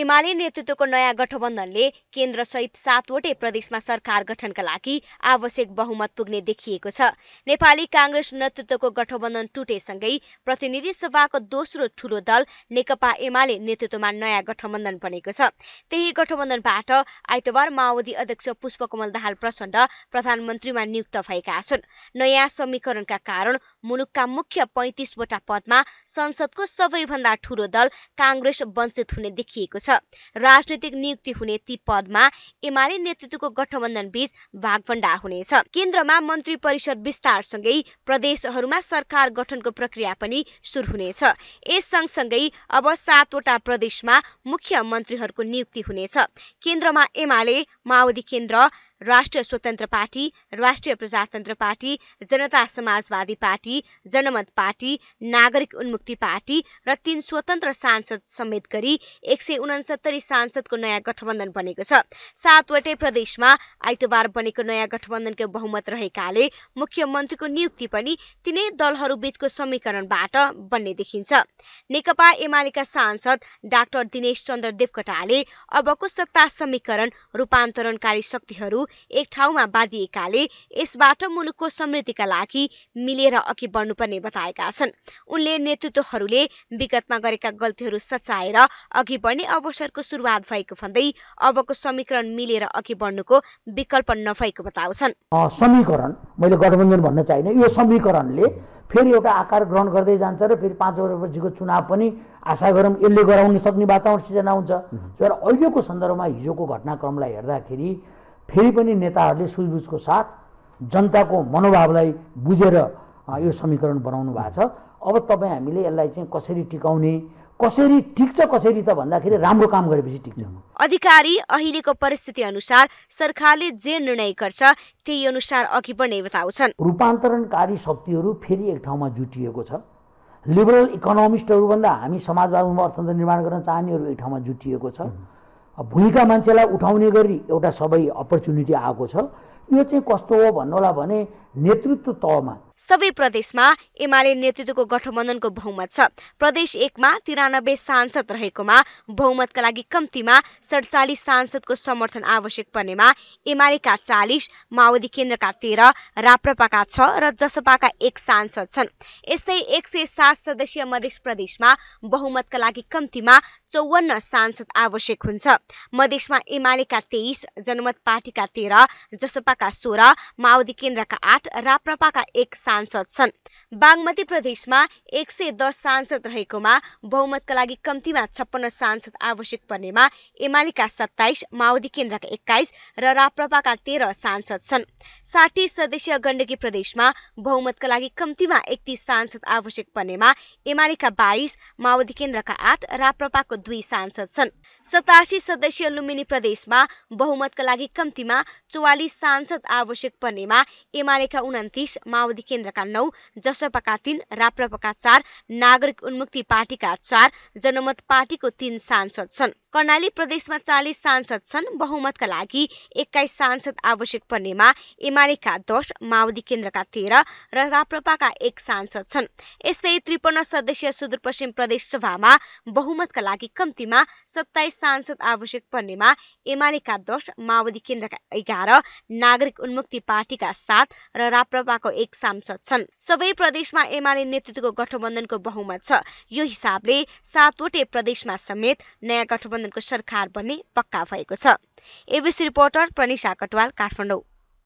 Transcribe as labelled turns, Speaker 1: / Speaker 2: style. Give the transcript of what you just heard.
Speaker 1: एमाले नेतृत्वको नयाँ गठबन्धनले केन्द्रसहित सातवटै प्रदेशमा सरकार गठनका लागि आवश्यक बहुमत पुग्ने देखिएको छ नेपाली काङ्ग्रेस नेतृत्वको गठबन्धन टुटेसँगै प्रतिनिधि सभाको दोस्रो ठूलो दल नेकपा एमाले नेतृत्वमा नयाँ गठबन्धन बनेको छ त्यही गठबन्धनबाट आइतबार माओवादी अध्यक्ष पुष्पकमल दाहाल प्रचण्ड प्रधानमन्त्रीमा नियुक्त भएका छन् नयाँ समीकरणका कारण मुलुकका मुख्य पैँतिसवटा पदमा संसदको सबैभन्दा ठूलो दल काङ्ग्रेस वञ्चित हुने देखिएको छ राजनीतिक नियुक्ति हुने ती पदमा एमाले नेतृत्वको गठबन्धन बीच भागभण्डा हुनेछ केन्द्रमा मन्त्री परिषद विस्तारसँगै प्रदेशहरूमा सरकार गठनको प्रक्रिया पनि सुरु हुनेछ यस सँगसँगै अब सातवटा प्रदेशमा मुख्यमन्त्रीहरूको नियुक्ति हुनेछ केन्द्रमा एमाले माओवादी केन्द्र राष्ट्रिय स्वतन्त्र पार्टी राष्ट्रिय प्रजातन्त्र पार्टी जनता समाजवादी पार्टी जनमत पार्टी नागरिक उन्मुक्ति पार्टी र तीन स्वतन्त्र सांसद समेत गरी एक सय उनासत्तरी सांसदको नयाँ गठबन्धन बनेको छ सातवटै प्रदेशमा आइतबार बनेको नयाँ गठबन्धनको बहुमत रहेकाले मुख्यमन्त्रीको नियुक्ति पनि तिनै बीचको समीकरणबाट बन्ने देखिन्छ नेकपा एमालेका सांसद डाक्टर दिनेश चन्द्र देवकोटाले अबको सत्ता समीकरण रूपान्तरणकारी शक्तिहरू एक ठाउँमा बाँधिएकाले यसबाट मुलुकको समृद्धिका लागि मिलेर अघि बढ्नुपर्ने बताएका छन् उनले नेतृत्वहरूले विगतमा गरेका गल्तीहरू सचाएर अघि बढ्ने अवसरको सुरुवात भएको भन्दै अबको समीकरण मिलेर अघि बढ्नुको विकल्प नभएको बताउँछन्
Speaker 2: समीकरण मैले गठबन्धन भन्न चाहिँ यो समीकरणले फेरि एउटा आकार ग्रहण गर्दै जान्छ र फेरि पाँच वर्षपछिको चुनाव पनि आशा गरौँ यसले गराउन सक्ने वातावरण सिर्जना हुन्छ अहिलेको सन्दर्भमा हिजोको घटनाक्रमलाई हेर्दाखेरि फेरि पनि नेताहरूले सुझबुझको साथ जनताको मनोभावलाई बुझेर यो समीकरण बनाउनु भएको छ अब तपाईँ हामीले यसलाई चाहिँ कसरी टिकाउने कसरी टिक्छ कसरी त भन्दाखेरि राम्रो काम गरेपछि टिक्छ
Speaker 1: अधिकारी अहिलेको परिस्थिति अनुसार सरकारले जे निर्णय गर्छ त्यही अनुसार अघि बढ्ने बताउँछन्
Speaker 2: रूपान्तरणकारी शक्तिहरू फेरि एक ठाउँमा जुटिएको छ लिबरल इकोनोमिस्टहरूभन्दा हामी समाजवादमा अर्थतन्त्र निर्माण गर्न चाहनेहरू एक ठाउँमा जुटिएको छ भुइँका मान्छेलाई उठाउने गरी एउटा सबै अपर्च्युनिटी आएको छ यो चाहिँ कस्तो हो भन्नुहोला भने नेतृत्व तहमा
Speaker 1: सबै प्रदेशमा एमाले नेतृत्वको गठबन्धनको बहुमत छ प्रदेश एकमा तिरानब्बे सांसद रहेकोमा बहुमतका लागि कम्तीमा सडचालिस सांसदको समर्थन आवश्यक पर्नेमा एमालेका चालिस माओवादी केन्द्रका तेह्र राप्रपाका छ र जसपाका एक सांसद छन् यस्तै एक सय सात सदस्यीय मधेस प्रदेशमा बहुमतका लागि कम्तीमा चौवन्न सांसद आवश्यक हुन्छ मधेसमा एमालेका तेइस जनमत पार्टीका तेह्र जसपा राप्रपाका सोह्र माओवादी केन्द्रका आठ राप्रपाका एक सांसद छन् बागमती प्रदेशमा एक सय दस सांसद रहेकोमा बहुमतका लागि कम्तीमा छप्पन्न सांसद आवश्यक पर्नेमा एमालेका सत्ताइस माओवादी केन्द्रका एक्काइस र राप्रपाका तेह्र सांसद छन् साठी सदस्यीय गण्डकी प्रदेशमा बहुमतका लागि कम्तीमा एकतिस सांसद आवश्यक पर्नेमा एमालेका बाइस माओवादी केन्द्रका आठ राप्रपाको दुई सांसद छन् सतासी सदस्यीय लुम्बिनी प्रदेशमा बहुमतका लागि कम्तीमा चौवालिस सांसद सांसद आवश्यक पर्नेमा एमालेका उन्तिस माओवादी केन्द्रका नौ जसपाका तीन राप्रपाका चार नागरिक उन्मुक्ति पार्टीका चार जनमत पार्टीको तीन सांसद छन् कर्णाली प्रदेशमा चालिस सांसद छन् बहुमतका लागि एक्काइस सांसद आवश्यक पर्नेमा एमालेका दस माओवादी केन्द्रका तेह्र र राप्रपाका एक सांसद छन् यस्तै त्रिपन्न सदस्यीय सुदूरपश्चिम प्रदेश सभामा बहुमतका लागि कम्तीमा सत्ताइस सांसद आवश्यक पर्नेमा एमालेका दस माओवादी केन्द्रका एघार नागरिक उन्मुक्ति पार्टीका सात र राप्रपाको एक सांसद छन् सबै प्रदेशमा एमाले नेतृत्वको गठबन्धनको बहुमत छ यो हिसाबले सातवटै प्रदेशमा समेत नयाँ गठबन्धनको सरकार बन्ने पक्का भएको छ एबिसी रिपोर्टर प्रनिशा कटवाल काठमाडौँ